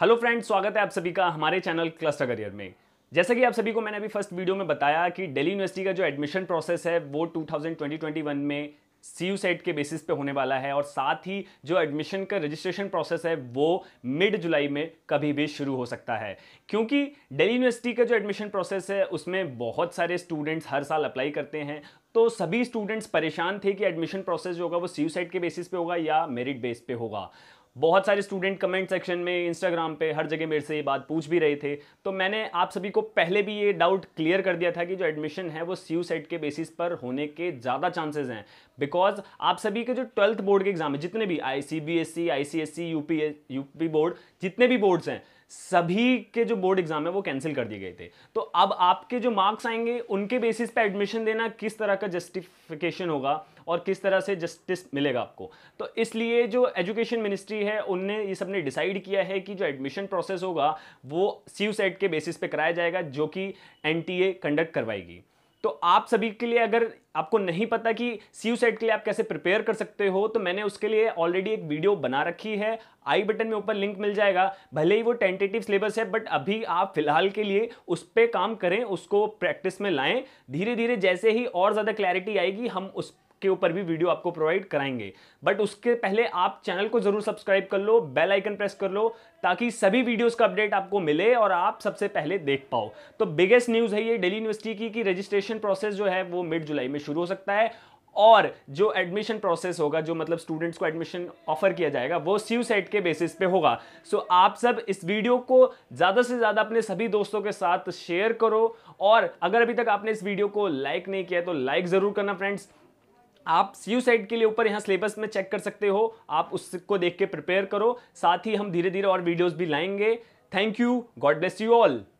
hello friends स्वागत है आप सभी का हमारे चैनल क्लस्टर करियर में जैसा कि आप सभी को मैंने अभी फर्स्ट वीडियो में बताया कि दिल्ली यूनिवर्सिटी का जो एडमिशन प्रोसेस है वो 2020 21 में सी यू सेट के बेसिस पे होने वाला है और साथ ही जो एडमिशन का रजिस्ट्रेशन प्रोसेस है वो मिड जुलाई में कभी भी शुरू हो सकता है क्योंकि दिल्ली यूनिवर्सिटी का जो एडमिशन प्रोसेस है उसमें बहुत सारे स्टूडेंट्स हर साल अप्लाई करते हैं तो सभी स्टूडेंट्स परेशान थे कि एडमिशन प्रोसेस जो होगा वो सी यू सेट के बेसिस पे होगा या मेरिट बेस पे होगा बहुत सारे स्टूडेंट कमेंट सेक्शन में इंस्टाग्राम पे हर जगह मेरे से ये बात पूछ भी रहे थे तो मैंने आप सभी को पहले भी ये डाउट क्लियर कर दिया था कि जो एडमिशन है वो सी सेट के बेसिस पर होने के ज़्यादा चांसेस हैं बिकॉज आप सभी के जो ट्वेल्थ बोर्ड के एग्जाम है जितने भी I C B S C I C S C U P board जितने भी बोर्ड्स हैं सभी के जो बोर्ड एग्जाम है वो कैंसिल कर दिए गए थे तो अब आपके जो मार्क्स आएंगे उनके बेसिस पे एडमिशन देना किस तरह का जस्टिफिकेशन होगा और किस तरह से जस्टिस मिलेगा आपको तो इसलिए जो एजुकेशन मिनिस्ट्री है उनने ये सब ने डिसाइड किया है कि जो एडमिशन प्रोसेस होगा वो सी e के बेसिस पे कराया जाएगा जो कि एन कंडक्ट करवाएगी तो आप सभी के लिए अगर आपको नहीं पता कि सी यू सेट के लिए आप कैसे प्रिपेयर कर सकते हो तो मैंने उसके लिए ऑलरेडी एक वीडियो बना रखी है आई बटन में ऊपर लिंक मिल जाएगा भले ही वो टेंटेटिव सिलेबस है बट अभी आप फिलहाल के लिए उस पर काम करें उसको प्रैक्टिस में लाएं धीरे धीरे जैसे ही और ज़्यादा क्लैरिटी आएगी हम उस के ऊपर भी वीडियो आपको प्रोवाइड कराएंगे बट उसके पहले आप चैनल को जरूर सब्सक्राइब कर लो बेल आइकन प्रेस कर लो ताकि सभी वीडियोस का अपडेट आपको मिले और आप सबसे पहले देख पाओ तो बिगेस्ट न्यूज़ है ये डेली यूनिवर्सिटी की कि रजिस्ट्रेशन प्रोसेस जो है वो मिड जुलाई में शुरू हो सकता है और जो एडमिशन प्रोसेस होगा जो मतलब स्टूडेंट्स को एडमिशन ऑफर किया जाएगा वो सीयू सेट e के बेसिस पे होगा सो so, आप सब इस वीडियो को ज़्यादा से ज़्यादा अपने सभी दोस्तों के साथ शेयर करो और अगर अभी तक आपने इस वीडियो को लाइक नहीं किया तो लाइक ज़रूर करना फ्रेंड्स आप सी साइड के लिए ऊपर यहाँ सिलेबस में चेक कर सकते हो आप उसको देख के प्रिपेयर करो साथ ही हम धीरे धीरे और वीडियोज़ भी लाएंगे thank you God bless you all